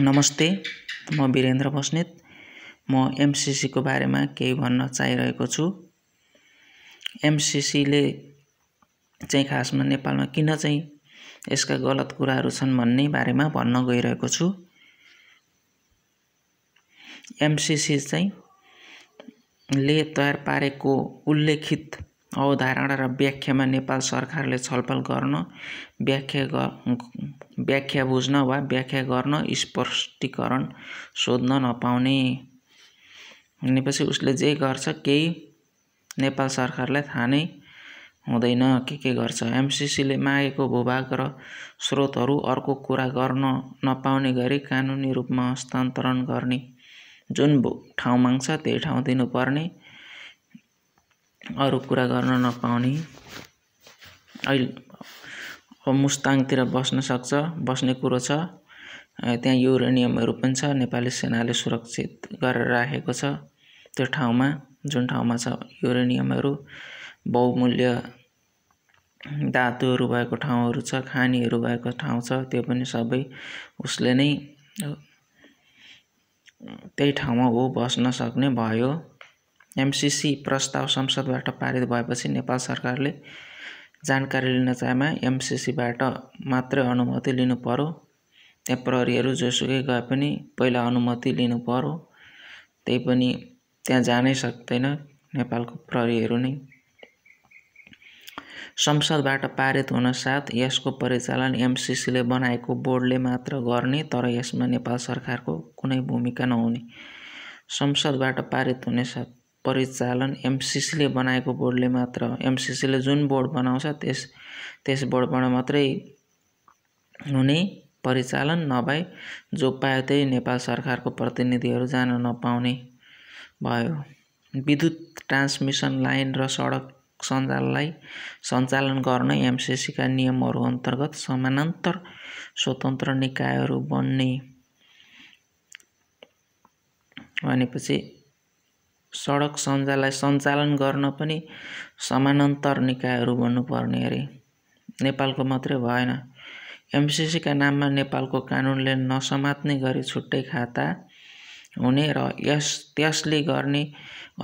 नमस्ते म वीरेन्द्र बस्नेत म एमसिसीको बारेमा केही भन्न चाहिरहेको छु एमसिसीले चाहिँ खासमा नेपालमा किन चाहिँ यसका गलत कुराहरू छन् भन्ने बारेमा भन्न गइरहेको छु एमसिसी चाहिँ ले तयार पारेको उल्लेखित अवधारणा र व्याख्यामा नेपाल सरकारले छलफल गर्न व्याख्या व्याख्या बुझ्न वा व्याख्या गर्न स्पष्टीकरण सोध्न नपाउने भनेपछि उसले जे गर्छ केही नेपाल सरकारलाई थाहा नै हुँदैन के के गर्छ एमसिसीले मागेको भूभाग र स्रोतहरू अर्को कुरा गर्न नपाउने गरी कानुनी रूपमा हस्तान्तरण गर्ने जुन ठाउँ माग्छ त्यही ठाउँ दिनुपर्ने अरू कुरा गर्न नपाउने अहिले अब मुस्ताङतिर बस्न सक्छ बस्ने कुरो छ त्यहाँ युरेनियमहरू पनि छ नेपाली सेनाले सुरक्षित गरेर राखेको छ त्यो ठाउँमा जुन ठाउँमा छ युरेनियमहरू बहुमूल्य धातुहरू भएको ठाउँहरू छ खानीहरू भएको ठाउँ छ त्यो पनि सबै उसले नै त्यही ठाउँमा हो बस्न सक्ने भयो एमसिसी प्रस्ताव संसदबाट पारित भएपछि नेपाल सरकारले जानकारी लिन चाहेमा एमसिसीबाट मात्रै अनुमति लिनु पर्यो त्यहाँ प्रहरीहरू जोसुकै गए पनि पहिला अनुमति लिनु पर्यो त्यही पनि त्यहाँ जानै सक्दैन नेपालको प्रहरीहरू नै संसदबाट पारित हुन साथ यसको परिचालन एमसिसीले बनाएको बोर्डले मात्र गर्ने तर यसमा नेपाल सरकारको कुनै भूमिका नहुने संसदबाट पारित हुने साथ परिचालन एमसिसीले बनाएको बोर्डले मात्र एमसिसीले जुन बोर्ड बनाउँछ त्यस त्यस बोर्डबाट मात्रै हुने परिचालन नभए जो पायो त्यही नेपाल सरकारको प्रतिनिधिहरू जान नपाउने भयो विद्युत ट्रान्समिसन लाइन र सडक सञ्जाललाई सञ्चालन गर्न एमसिसीका नियमहरू अन्तर्गत समानान्तर स्वतन्त्र निकायहरू बन्ने भनेपछि सडक सञ्जाललाई सञ्चालन गर्न पनि समानान्तर निकायहरू बन्नुपर्ने अरे नेपालको मात्रै भएन एमसिसीका नाममा नेपालको कानुनले नसमात्ने गरी छुट्टै खाता हुने र यस त्यसले गर्ने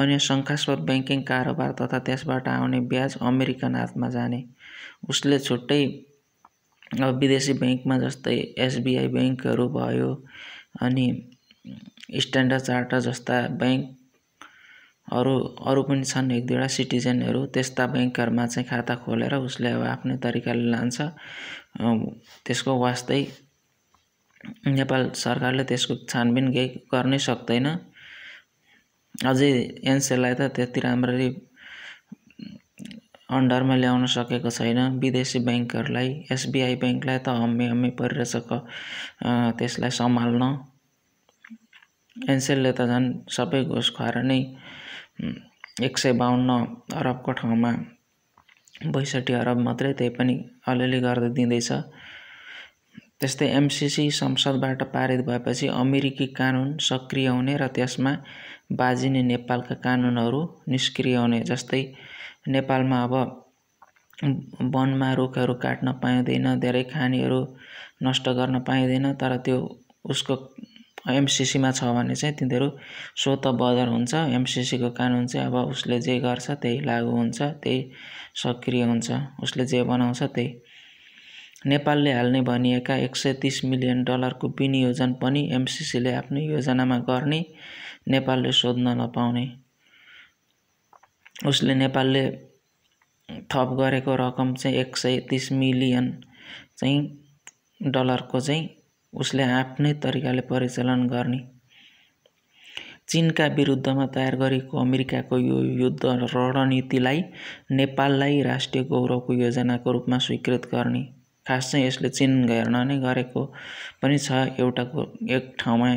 अन्य शङ्कास्पद ब्याङ्किङ कारोबार तथा त्यसबाट आउने ब्याज अमेरिकन हातमा जाने उसले छुट्टै अब विदेशी ब्याङ्कमा जस्तै एसबिआई ब्याङ्कहरू भयो अनि स्ट्यान्डर्ड चार्टर जस्ता ब्याङ्क अरू अरू पनि छन् एक दुईवटा सिटिजनहरू त्यस्ता ब्याङ्कहरूमा चाहिँ खाता खोलेर उसले अब आफ्नै तरिकाले लान्छ त्यसको वास्तै नेपाल सरकारले त्यसको छानबिन केही गर्नै सक्दैन अझै एनसेललाई त त्यति राम्ररी अन्डरमा ल्याउन सकेको छैन विदेशी ब्याङ्कहरूलाई एसबिआई ब्याङ्कलाई त हम्मे हम्मे परिरहेछ त्यसलाई सम्हाल्न एनसेलले त झन् सबै घुस खुवाएर नै एक सय बाहन्न अरबको ठाउँमा बैसठी अरब मात्रै त्यही पनि अलिअलि गर्दै दिँदैछ त्यस्तै एमसिसी संसदबाट पारित भएपछि अमेरिकी कानुन सक्रिय हुने र त्यसमा बाजिने नेपालका कानुनहरू निष्क्रिय हुने जस्तै नेपालमा अब वनमा रुखहरू काट्न पाइँदैन धेरै खानीहरू नष्ट गर्न पाइँदैन तर त्यो उसको एमसिसीमा छ भने चाहिँ तिनीहरू स्वत बदर हुन्छ एमसिसीको कानुन चाहिँ अब उसले जे गर्छ त्यही लागु हुन्छ त्यही सक्रिय हुन्छ उसले जे बनाउँछ त्यही नेपालले हाल्ने भनिएका एक सय तिस मिलियन डलरको विनियोजन पनि एमसिसीले आफ्नो योजनामा गर्ने नेपालले सोध्न नपाउने उसले नेपालले थप गरेको रकम चाहिँ एक सय तिस मिलियन चाहिँ डलरको चाहिँ उसले आफ्नै तरिकाले परिचालन गर्ने चिनका विरुद्धमा तयार गरेको अमेरिकाको यो युद्ध रणनीतिलाई नेपाललाई राष्ट्रिय गौरवको योजनाको रूपमा स्वीकृत गर्ने खास चाहिँ यसले चिन हेर्न नै गरेको पनि छ एउटा एक ठाउँमा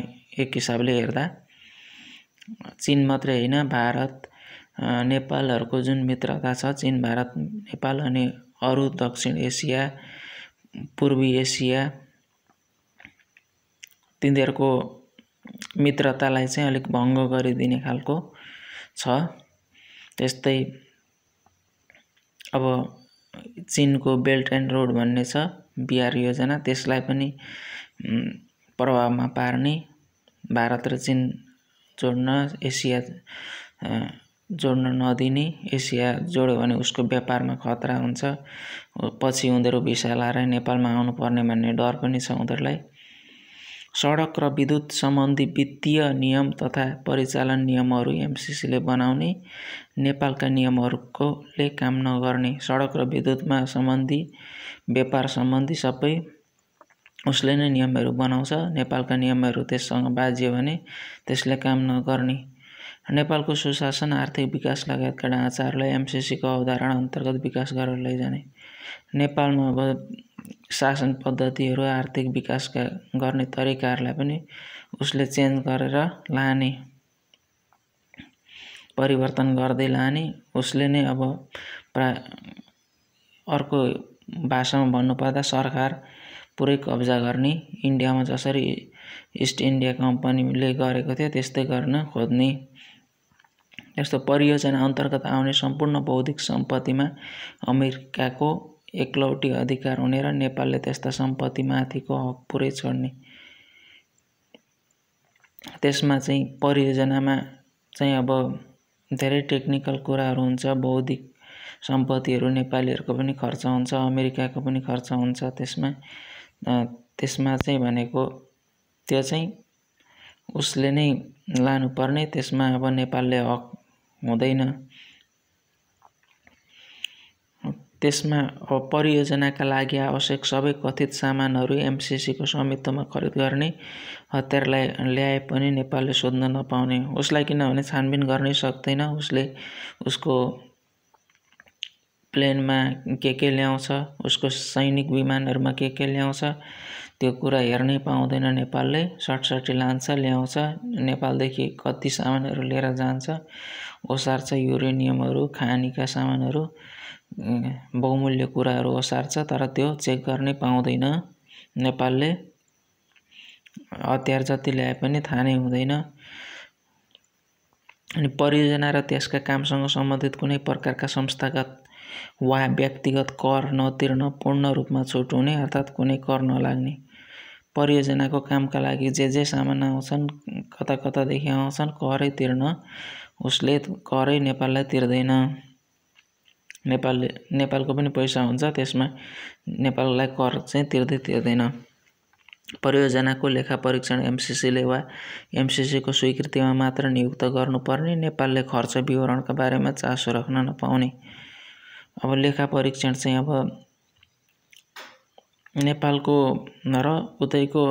एक हिसाबले हेर्दा चिन मात्रै होइन भारत नेपालहरूको जुन मित्रता छ चिन भारत नेपाल अनि अरू दक्षिण एसिया पूर्वी एसिया तिनीहरूको मित्रतालाई चाहिँ अलिक भङ्ग गरिदिने खालको छ त्यस्तै अब चिनको बेल्ट एन्ड रोड भन्ने छ बिहार योजना त्यसलाई पनि प्रभावमा पार्ने भारत र चिन जोड्न एसिया जोड्न नदिने एसिया जोड्यो भने उसको व्यापारमा खतरा हुन्छ पछि उनीहरू भिसा लाएर नेपालमा आउनुपर्ने भन्ने डर पनि छ उनीहरूलाई सडक र विद्युत सम्बन्धी वित्तीय नियम तथा परिचालन नियमहरू एमसिसीले बनाउने नेपालका नियमहरूकोले काम नगर्ने सडक र विद्युतमा सम्बन्धी व्यापार सम्बन्धी सबै उसले नै नियमहरू बनाउँछ नेपालका नियमहरू त्यससँग बाजियो भने त्यसले काम नगर्ने नेपालको सुशासन आर्थिक विकास लगायतका ढाँचाहरूलाई एमसिसीको अवधारणा अन्तर्गत विकास गरेर लैजाने नेपालमा अब शासन पद्धतिहरू आर्थिक विकास गर्ने तरिकाहरूलाई पनि उसले चेन्ज गरेर लाने परिवर्तन गर्दै लाने उसले नै अब प्रा अर्को भाषामा भन्नुपर्दा सरकार पुरै कब्जा गर्ने इन्डियामा जसरी इस्ट इन्डिया कम्पनीले गरेको थियो त्यस्तै गर्न खोज्ने यस्तो परियोजना अन्तर्गत आउने सम्पूर्ण बौद्धिक सम्पत्तिमा अमेरिकाको एकलौटी अधिकार हुने र नेपालले त्यस्ता सम्पत्तिमाथिको हक पुरै छोड्ने त्यसमा चाहिँ परियोजनामा चाहिँ अब धेरै टेक्निकल कुराहरू हुन्छ बौद्धिक सम्पत्तिहरू नेपालीहरूको पनि खर्च हुन्छ अमेरिकाको पनि खर्च हुन्छ त्यसमा त्यसमा चाहिँ भनेको त्यो चाहिँ उसले नै लानुपर्ने त्यसमा अब नेपालले हक हुँदैन त्यसमा अब परियोजनाका लागि आवश्यक सबै कथित सामानहरू एमसिसीको स्वामित्वमा खरिद गर्ने हतियारलाई ल्याए पनि नेपालले सोध्न नपाउने उसलाई किनभने छानबिन गर्नै सक्दैन उसले उसको प्लेनमा के के ल्याउँछ उसको सैनिक विमानहरूमा के के ल्याउँछ त्यो कुरा हेर्नै पाउँदैन नेपालले सर्टसर्टी लान्छ ल्याउँछ नेपालदेखि कति सामानहरू लिएर जान्छ ओसार्छ युरेनियमहरू खानीका सामानहरू बहुमूल्य कुराहरू ओसार्छ तर त्यो चेक गर्नै पाउँदैन नेपालले हतियार जति ल्याए पनि थाहा नै हुँदैन अनि परियोजना र त्यसका कामसँग सम्बन्धित कुनै प्रकारका संस्थागत वा व्यक्तिगत कर नतिर्न पूर्ण रूपमा छुट हुने अर्थात् कुनै कर नलाग्ने परियोजनाको कामका लागि जे जे सामान आउँछन् कता कतादेखि आउँछन् करै तिर्न उसले करै नेपाललाई तिर्दैन नेपालले नेपालको पनि पैसा हुन्छ त्यसमा नेपाललाई कर चाहिँ तिर्दै तिर्दैन परियोजनाको लेखा परीक्षण एमसिसीले वा एमसिसीको स्वीकृतिमा मात्र नियुक्त गर्नुपर्ने नेपालले खर्च विवरणका बारेमा चासो राख्न नपाउने अब लेखा परीक्षण चाहिँ अब नेपालको र उतैको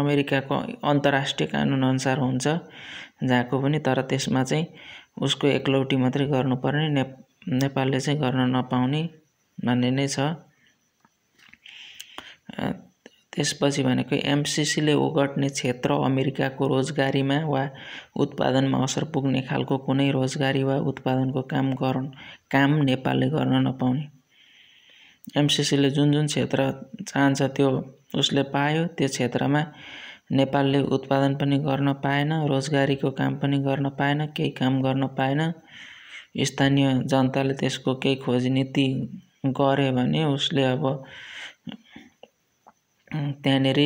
अमेरिकाको अन्तर्राष्ट्रिय कानुनअनुसार हुन्छ जहाँको पनि तर त्यसमा चाहिँ उसको एकलौटी मात्रै गर्नुपर्ने ने नेपालले चाहिँ गर्न नपाउने भन्ने नै छ त्यसपछि भनेको एमसिसीले ओगट्ने क्षेत्र अमेरिकाको रोजगारीमा वा उत्पादनमा असर पुग्ने खालको कुनै रोजगारी वा उत्पादनको काम गर काम नेपालले गर्न नपाउने एमसिसीले जुन जुन क्षेत्र चाहन्छ त्यो उसले पायो त्यो क्षेत्रमा नेपालले उत्पादन पनि गर्न पाएन रोजगारीको काम पनि गर्न पाएन केही काम गर्न पाएन स्थानीय जनताले त्यसको केही खोज नीति गर्यो भने उसले अब त्यहाँनिर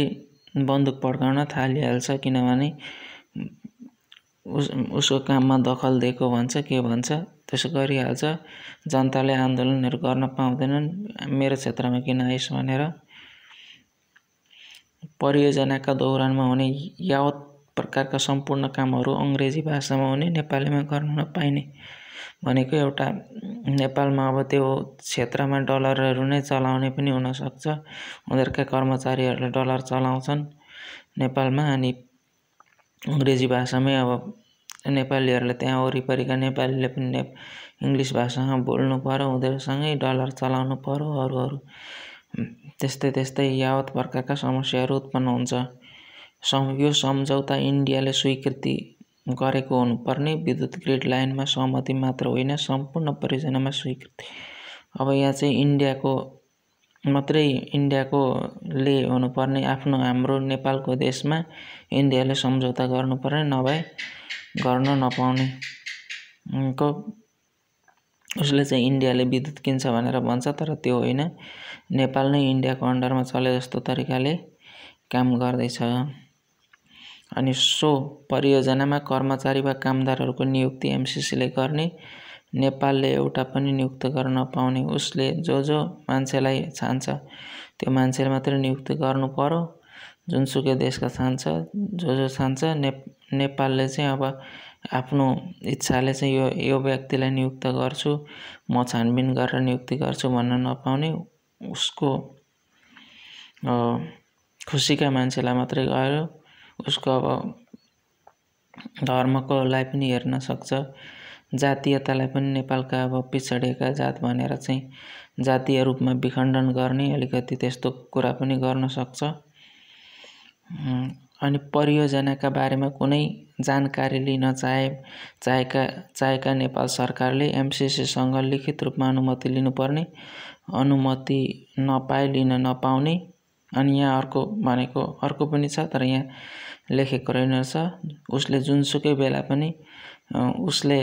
बन्दुक पड्काउन थालिहाल्छ किनभने उस उसको काममा दखल दिएको भन्छ के भन्छ त्यसो गरिहाल्छ जनताले आन्दोलनहरू गर्न पाउँदैनन् मेरो क्षेत्रमा किन आइस् भनेर परियोजनाका दौरानमा हुने यावत प्रकारका सम्पूर्ण कामहरू अङ्ग्रेजी भाषामा हुने नेपालीमा गर्न नपाइने भनेको एउटा नेपालमा अब त्यो क्षेत्रमा डलरहरू नै चलाउने पनि हुनसक्छ उनीहरूका कर्मचारीहरूले डलर चलाउँछन् नेपालमा अनि अङ्ग्रेजी भाषामै अब नेपालीहरूले त्यहाँ वरिपरिका नेपालीले पनि ने इङ्ग्लिस भाषामा बोल्नु पऱ्यो उनीहरूसँगै डलर चलाउनु पऱ्यो अरू अरू त्यस्तै त्यस्तै यावत प्रकारका समस्याहरू उत्पन्न हुन्छ सम यो सम्झौता इन्डियाले स्वीकृति गरेको हुनुपर्ने विद्युत ग्रिड लाइनमा सहमति मात्र होइन सम्पूर्ण परियोजनामा स्वीकृति अब यहाँ चाहिँ इन्डियाको मात्रै इन्डियाकोले हुनुपर्ने आफ्नो हाम्रो नेपालको देशमा इन्डियाले सम्झौता गर्नुपर्ने नभए गर्न नपाउने को उसले चाहिँ इन्डियाले विद्युत किन्छ भनेर भन्छ तर त्यो होइन नेपाल नै इन्डियाको अन्डरमा चले जस्तो तरिकाले काम गर्दैछ अनि सो परियोजनामा कर्मचारी वा कामदारहरूको नियुक्ति एमसिसीले गर्ने नेपालले एउटा पनि नियुक्त गर्न पाउने उसले जो जो मान्छेलाई छान्छ त्यो मान्छेले मात्रै नियुक्त गर्नुपऱ्यो जुनसुकै देशका छान्छ जो जो छान्छ ने नेपालले चाहिँ अब आफ्नो इच्छाले चाहिँ यो यो व्यक्तिलाई नियुक्त गर्छु म छानबिन गरेर नियुक्ति गर्छु भन्न नपाउने उसको खुसीका मान्छेलाई मात्रै गयो उसको अब धर्मकोलाई पनि हेर्न सक्छ जातीयतालाई पनि नेपालका अब पिछडिएका जात भनेर चाहिँ जातीय रूपमा विखण्डन गर्ने अलिकति त्यस्तो कुरा पनि गर्न सक्छ अनि परियोजनाका बारेमा कुनै जानकारी लिन चाहे चाहेका चाहेका नेपाल सरकारले एमसिसीसँग लिखित रूपमा अनुमति लिनुपर्ने अनुमति नपाए लिन नपाउने अनि यहाँ अर्को भनेको अर्को पनि छ तर यहाँ लेखेको रहेन रहेछ उसले जुनसुकै बेला पनि उसले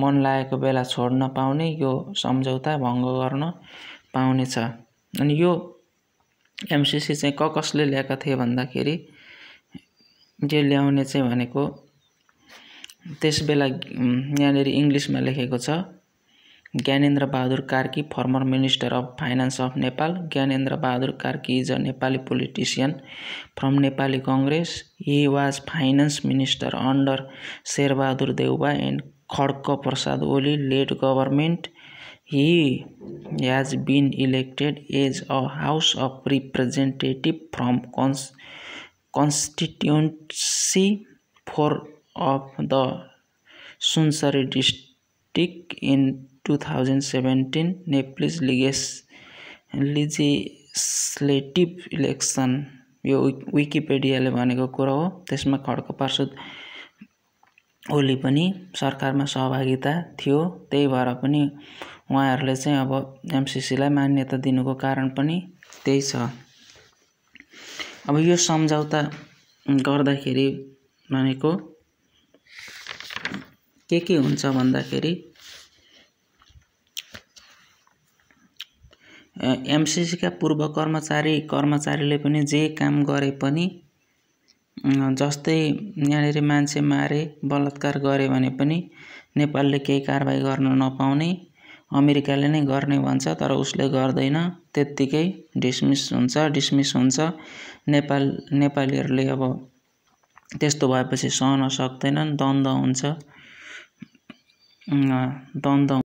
मन लागेको बेला छोड्न पाउने यो सम्झौता भङ्ग गर्न पाउनेछ अनि यो एमसिसी चाहिँ क कसले ल्याएको थिए भन्दाखेरि जे ल्याउने चाहिँ भनेको त्यस बेला यहाँनिर इङ्ग्लिसमा लेखेको छ Gyanendra Bahadur Karki former minister of finance of Nepal Gyanendra Bahadur Karki is a Nepali politician from Nepali Congress he was finance minister under Sher Bahadur Deuba and Khadga Prasad Oli led government he has been elected as a House of representative from cons constituency four of the Sunsari district in 2017 legis legislative election यो विकिपेडियाले भनेको कुरा हो त्यसमा खड्क पार्षद ओली पनि सरकारमा सहभागिता थियो त्यही भएर पनि उहाँहरूले चाहिँ अब एमसिसीलाई मान्यता दिनुको कारण पनि त्यही छ अब यो सम्झौता गर्दाखेरि भनेको के के हुन्छ भन्दाखेरि एमसिसीका पूर्व कर्मचारी कर्मचारीले पनि जे काम गरे पनि जस्तै यहाँनिर मान्छे मारे बलात्कार गरे भने पनि नेपालले केही कारवाही गर्न नपाउने अमेरिकाले नै गर्ने भन्छ तर उसले गर्दैन त्यत्तिकै डिसमिस हुन्छ डिसमिस हुन्छ नेपाल नेपालीहरूले अब त्यस्तो भएपछि सहन सक्दैनन् द्वन्द हुन्छ द्वन्द्व